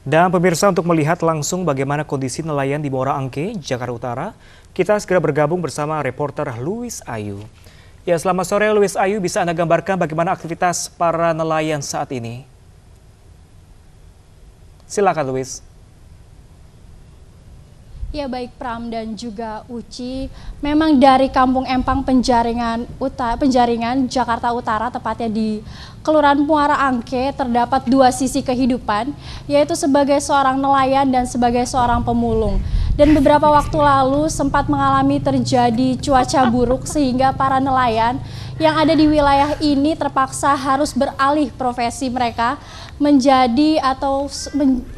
Dan pemirsa untuk melihat langsung bagaimana kondisi nelayan di Muara Angke, Jakarta Utara, kita segera bergabung bersama reporter Luis Ayu. Ya, selamat sore Luis Ayu, bisa Anda gambarkan bagaimana aktivitas para nelayan saat ini? Silakan Luis. Ya baik Pram dan juga Uci, memang dari Kampung Empang Penjaringan Utara, Penjaringan Jakarta Utara tepatnya di Kelurahan Muara Angke terdapat dua sisi kehidupan, yaitu sebagai seorang nelayan dan sebagai seorang pemulung dan beberapa waktu lalu sempat mengalami terjadi cuaca buruk sehingga para nelayan yang ada di wilayah ini terpaksa harus beralih profesi mereka menjadi atau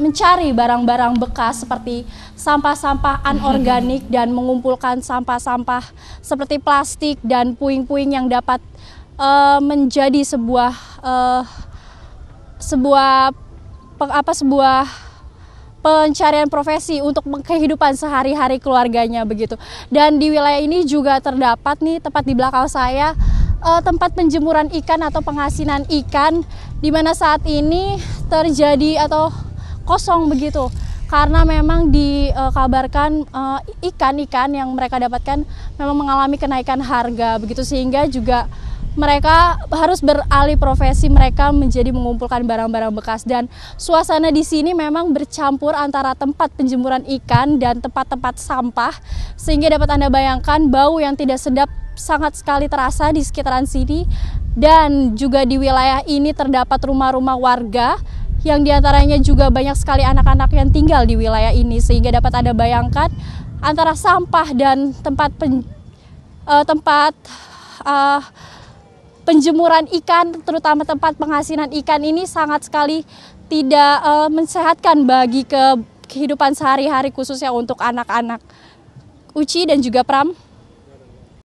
mencari barang-barang bekas seperti sampah-sampah anorganik dan mengumpulkan sampah-sampah seperti plastik dan puing-puing yang dapat uh, menjadi sebuah uh, sebuah apa sebuah pencarian profesi untuk kehidupan sehari-hari keluarganya begitu. Dan di wilayah ini juga terdapat nih tepat di belakang saya eh, tempat penjemuran ikan atau pengasinan ikan di mana saat ini terjadi atau kosong begitu karena memang dikabarkan eh, ikan-ikan yang mereka dapatkan memang mengalami kenaikan harga begitu sehingga juga mereka harus beralih profesi mereka menjadi mengumpulkan barang-barang bekas dan suasana di sini memang bercampur antara tempat penjemuran ikan dan tempat-tempat sampah sehingga dapat Anda bayangkan bau yang tidak sedap sangat sekali terasa di sekitaran sini dan juga di wilayah ini terdapat rumah-rumah warga yang diantaranya juga banyak sekali anak-anak yang tinggal di wilayah ini sehingga dapat Anda bayangkan antara sampah dan tempat pen, uh, tempat uh, penjemuran ikan, terutama tempat pengasinan ikan ini sangat sekali tidak uh, mensehatkan bagi ke kehidupan sehari-hari khususnya untuk anak-anak. Uci dan juga Pram.